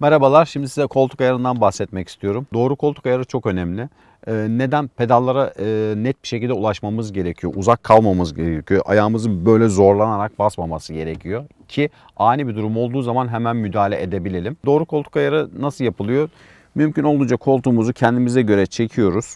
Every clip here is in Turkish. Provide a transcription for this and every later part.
Merhabalar, şimdi size koltuk ayarından bahsetmek istiyorum. Doğru koltuk ayarı çok önemli. Ee, neden? Pedallara e, net bir şekilde ulaşmamız gerekiyor. Uzak kalmamız gerekiyor. Ayağımızın böyle zorlanarak basmaması gerekiyor. Ki ani bir durum olduğu zaman hemen müdahale edebilelim. Doğru koltuk ayarı nasıl yapılıyor? Mümkün olduğunca koltuğumuzu kendimize göre çekiyoruz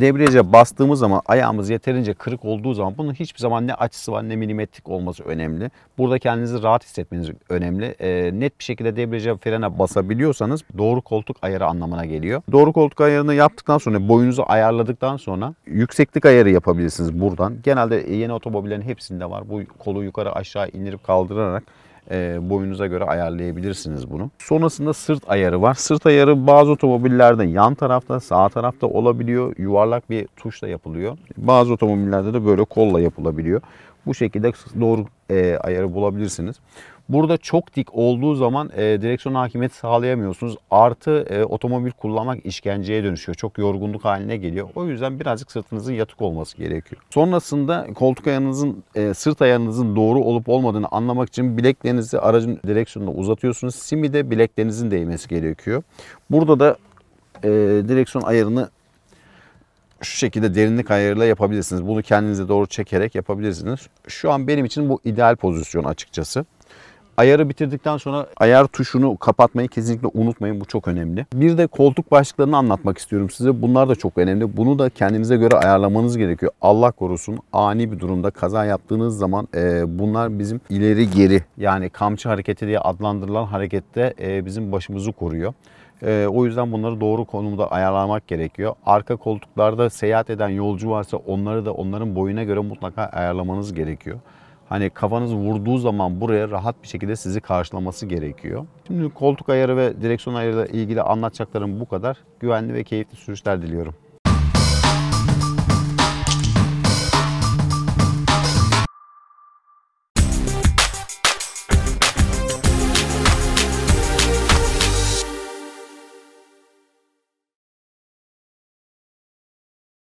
debriyaja bastığımız zaman ayağımız yeterince kırık olduğu zaman bunun hiçbir zaman ne açısı var ne milimetrik olması önemli. Burada kendinizi rahat hissetmeniz önemli. E, net bir şekilde debriyaja frene basabiliyorsanız doğru koltuk ayarı anlamına geliyor. Doğru koltuk ayarını yaptıktan sonra boyunuzu ayarladıktan sonra yükseklik ayarı yapabilirsiniz buradan. Genelde yeni otomobillerin hepsinde var. Bu kolu yukarı aşağı indirip kaldırarak ee, boyunuza göre ayarlayabilirsiniz bunu. Sonrasında sırt ayarı var. Sırt ayarı bazı otomobillerde yan tarafta, sağ tarafta olabiliyor. Yuvarlak bir tuşla yapılıyor. Bazı otomobillerde de böyle kolla yapılabiliyor. Bu şekilde doğru e, ayarı bulabilirsiniz. Burada çok dik olduğu zaman e, direksiyon hakimiyeti sağlayamıyorsunuz. Artı e, otomobil kullanmak işkenceye dönüşüyor. Çok yorgunluk haline geliyor. O yüzden birazcık sırtınızın yatık olması gerekiyor. Sonrasında koltuk ayağınızın, e, sırt ayağınızın doğru olup olmadığını anlamak için bileklerinizi aracın direksiyonuna uzatıyorsunuz. Simi de bileklerinizin değmesi gerekiyor. Burada da e, direksiyon ayarını şu şekilde derinlik ayarıyla yapabilirsiniz. Bunu kendinize doğru çekerek yapabilirsiniz. Şu an benim için bu ideal pozisyon açıkçası. Ayarı bitirdikten sonra ayar tuşunu kapatmayı kesinlikle unutmayın. Bu çok önemli. Bir de koltuk başlıklarını anlatmak istiyorum size. Bunlar da çok önemli. Bunu da kendinize göre ayarlamanız gerekiyor. Allah korusun ani bir durumda kaza yaptığınız zaman e, bunlar bizim ileri geri yani kamçı hareketi diye adlandırılan harekette e, bizim başımızı koruyor. E, o yüzden bunları doğru konumda ayarlamak gerekiyor. Arka koltuklarda seyahat eden yolcu varsa onları da onların boyuna göre mutlaka ayarlamanız gerekiyor. Hani kafanız vurduğu zaman buraya rahat bir şekilde sizi karşılaması gerekiyor. Şimdi koltuk ayarı ve direksiyon ayarı ile ilgili anlatacaklarım bu kadar. Güvenli ve keyifli sürüşler diliyorum.